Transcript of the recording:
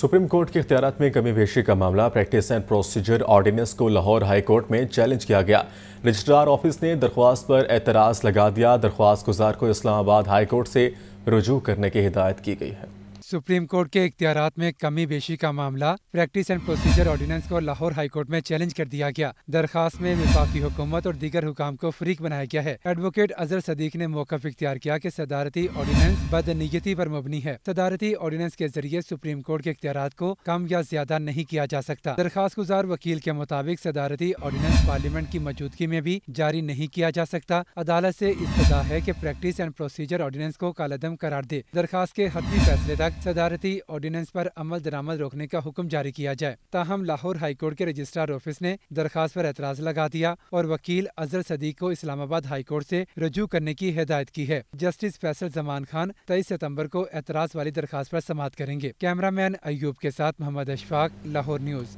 supreme court के अख्तियार में कमी पेशी का मामला प्रैक्टिस एंड प्रोसीजर ऑर्डिनेंस को लाहौर हाई कोर्ट में चैलेंज किया गया रजिस्ट्रार ऑफिस ने दरख्वास्त पर एतराज़ लगा दिया दरख्वास्त गुजार को इस्लामाबाद हाई कोर्ट से रजू करने की हिदायत की गई है सुप्रीम कोर्ट के इख्तियार में कमी बेशी का मामला प्रैक्टिस एंड प्रोसीजर ऑर्डिनेंस को लाहौर हाई कोर्ट में चैलेंज कर दिया गया दरखास्त में विफाकी हुकूमत और दीगर हुकाम को फरीक बनाया गया है एडवोकेट अजहर सदीक ने मौकफ इख्तियार किया कि सदारती ऑर्डिनेंस बदनीयती पर मबनी है सदारती ऑर्डिनेंस के जरिए सुप्रीम कोर्ट के इख्तियार को कम या ज्यादा नहीं किया जा सकता दरखास्त गुजार वकील के मुताबिक सदारती ऑर्डिनेंस पार्लियामेंट की मौजूदगी में भी जारी नहीं किया जा सकता अदालत ऐसी इस्तः है की प्रैक्टिस एंड प्रोसीजर ऑर्डिनेंस को कालादम करार दे दरखास्त के हतमी फैसले तक तक सदारती ऑर्डिनेंस पर अमल दरामद रोकने का हुक्म जारी किया जाए ताहम लाहौर हाई कोर्ट के रजिस्ट्रार ऑफिस ने दरखास्त पर एतराज लगा दिया और वकील अजहर सदीक को इस्लामाबाद हाई कोर्ट से रजू करने की हिदायत की है जस्टिस फैसल जमान खान तेईस सितम्बर को एतराज वाली दरखास्त पर समाप्त करेंगे कैमरा मैन अयूब के साथ मोहम्मद अशफाक लाहौर न्यूज़